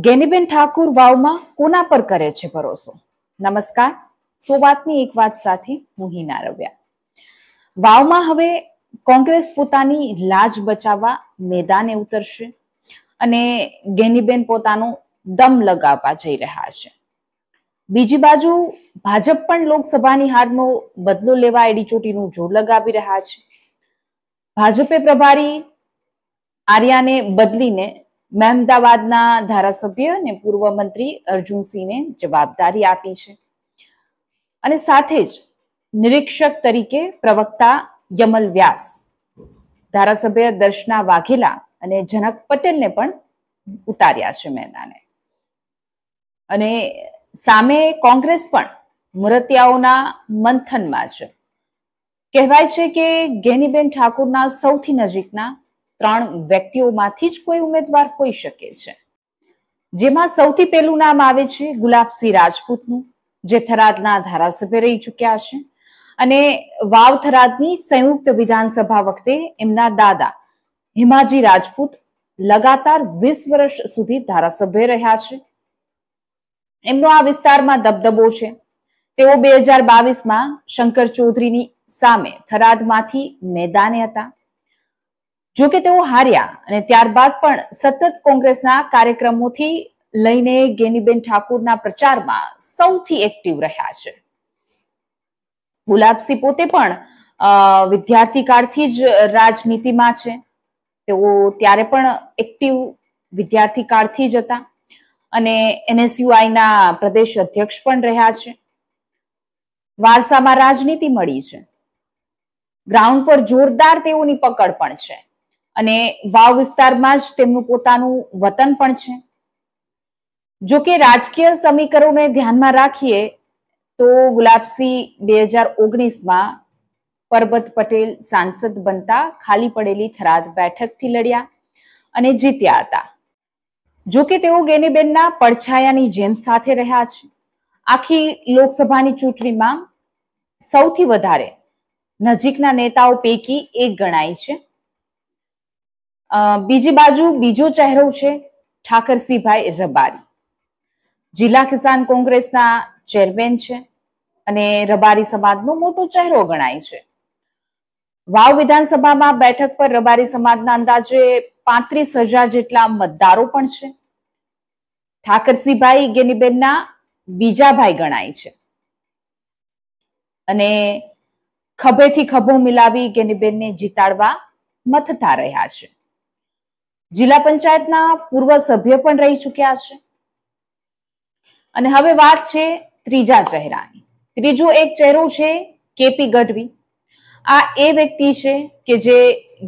ગેનીબેન ઠાકુર વાવમાં કોના પર કરે છે ભરોસો નમસ્કાર સો વાતની એક વાત સાથે હું હિના રવ્યા વાવમાં હવે કોંગ્રેસ પોતાની લાજ બચાવવા મેદાને ઉતરશે અને ગેનીબેન પોતાનો દમ લગાવવા જઈ રહ્યા છે બીજી બાજુ ભાજપ પણ લોકસભાની હારનો બદલો લેવા એડીચોટીનું જોર લગાવી રહ્યા છે ભાજપે પ્રભારી આર્યાને બદલીને મહેમદાબાદના ધારાસભ્ય અને પૂર્વ મંત્રી અર્જુનસિંહને જવાબદારી આપી છે અને સાથે જ નિરીક્ષક તરીકે પ્રવક્તા યમલ વ્યાસ ધારાસભ્ય દર્શના વાઘેલા અને જનક પટેલને પણ ઉતાર્યા છે મેદાને અને સામે કોંગ્રેસ પણ મુરતિયાઓના મંથનમાં છે કહેવાય છે કે ગેનીબેન ઠાકુરના સૌથી નજીકના ત્રણ વ્યક્તિઓમાંથી જ કોઈ ઉમેદવાર હોઈ શકે છે જેમાં સૌથી પહેલું નામ આવે છે ગુલાબસિંહ રાજપૂતનું જે થરાદના ધારાસભ્ય રહી ચૂક્યા છે અને વાવ થરાદની સંયુક્ત વિધાનસભા વખતે એમના દાદા હિમાજી રાજપૂત લગાતાર વીસ વર્ષ સુધી ધારાસભ્ય રહ્યા છે એમનો આ વિસ્તારમાં દબદબો છે તેઓ બે હજાર બાવીસમાં શંકર ચૌધરીની સામે થરાદમાંથી મેદાને હતા જોકે તેઓ હાર્યા અને ત્યારબાદ પણ સતત કોંગ્રેસના કાર્યક્રમોથી લઈને ગેનીબેન ઠાકુરના પ્રચારમાં સૌથી એક્ટિવ રહ્યા છે ગુલાબસિંહ પોતે પણ વિદ્યાર્થી કાળથી જ રાજનીતિમાં છે તેઓ ત્યારે પણ એક્ટિવ વિદ્યાર્થી કાળથી જ હતા અને એનએસયુઆઈના પ્રદેશ અધ્યક્ષ પણ રહ્યા છે વારસામાં રાજનીતિ મળી છે ગ્રાઉન્ડ પર જોરદાર તેઓની પકડ પણ છે અને વાવ વિસ્તારમાં જ તેમનું પોતાનું વતન પણ છે જો કે રાજકીય સમીકરણોને ધ્યાનમાં રાખીએ તો ગુલાબસિંહ બે હજાર ઓગણીસમાં પરબત પટેલ સાંસદ બનતા ખાલી પડેલી થરાદ બેઠકથી લડ્યા અને જીત્યા હતા જો કે તેઓ ગેનીબેનના પડછાયાની જેમ સાથે રહ્યા છે આખી લોકસભાની ચૂંટણીમાં સૌથી વધારે નજીકના નેતાઓ પૈકી એક ગણાય છે બીજી બાજુ બીજો ચહેરો છે ઠાકરસિંહભાઈ રબારી જિલ્લા કિસાન કોંગ્રેસના ચેરમેન છે અને રબારી સમાજનો મોટો ચહેરો ગણાય છે વાવ વિધાનસભામાં બેઠક પર રબારી સમાજના અંદાજે પાંત્રીસ હજાર જેટલા મતદારો પણ છે ઠાકરસિંહભાઈ ગેનીબેનના બીજા ભાઈ ગણાય છે અને ખભેથી ખભો મિલાવી ગેનીબેનને જીતાડવા મથતા રહ્યા છે જિલ્લા પંચાયતના પૂર્વ સભ્ય પણ રહી ચૂક્યા છે અને હવે વાત છે ત્રીજા ચહેરાની ત્રીજો એક ચહેરો છે કેપી ગઢવી આ એ વ્યક્તિ છે કે જે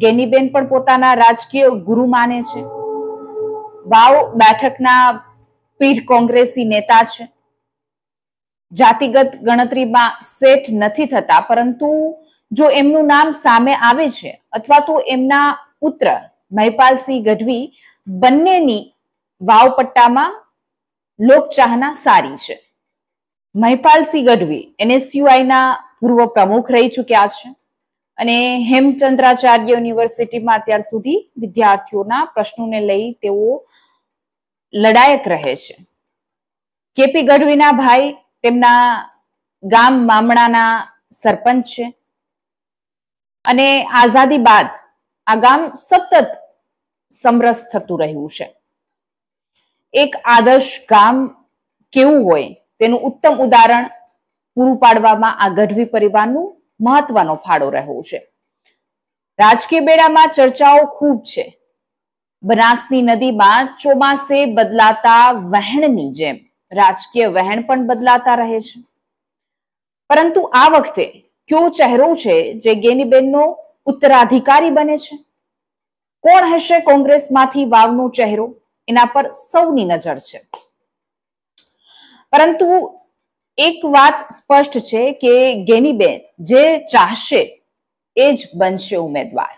ગેનીબેન પણ પોતાના રાજકીય ગુરુ માને છે વાવ બેઠકના પીઢ કોંગ્રેસી નેતા છે જાતિગત ગણતરીમાં સેટ નથી થતા પરંતુ જો એમનું નામ સામે આવે છે અથવા તો એમના પુત્ર મહેપાલસિંહ ગઢવી બંનેની વાવપટ્ટામાં લોકચાહના સારી છે મહેપાલસિંહ ગઢવી એનએસયુઆઈના પૂર્વ પ્રમુખ રહી ચૂક્યા છે અને હેમચંદ્રાચાર્ય યુનિવર્સિટીમાં અત્યાર સુધી વિદ્યાર્થીઓના પ્રશ્નોને લઈ તેઓ લડાયક રહે છે કેપી ગઢવીના ભાઈ તેમના ગામ મામણાના સરપંચ છે અને આઝાદી બાદ આ ગામ સતત સમરસ થતું રહ્યું છે એક આદર્શ ગામ કેવું હોય તેનું ઉત્તમ ઉદાહરણ પૂરું પાડવામાં આ ગઢવી પરિવારનું મહત્વનો ફાળો રહ્યો છે રાજકીય બેડામાં ચર્ચાઓ ખૂબ છે બનાસની નદીમાં ચોમાસે બદલાતા વહેણની જેમ રાજકીય વહેણ પણ બદલાતા રહે છે પરંતુ આ વખતે કયો ચહેરો છે જે ગેનીબેનનો ઉત્તરાધિકારી બને છે કોણ હશે કોંગ્રેસમાંથી વાવનો ચહેરો એના પર સૌની નજર છે પરંતુ એક વાત સ્પષ્ટ છે કે ગેનીબેન જે ચાહશે એ જ બનશે ઉમેદવાર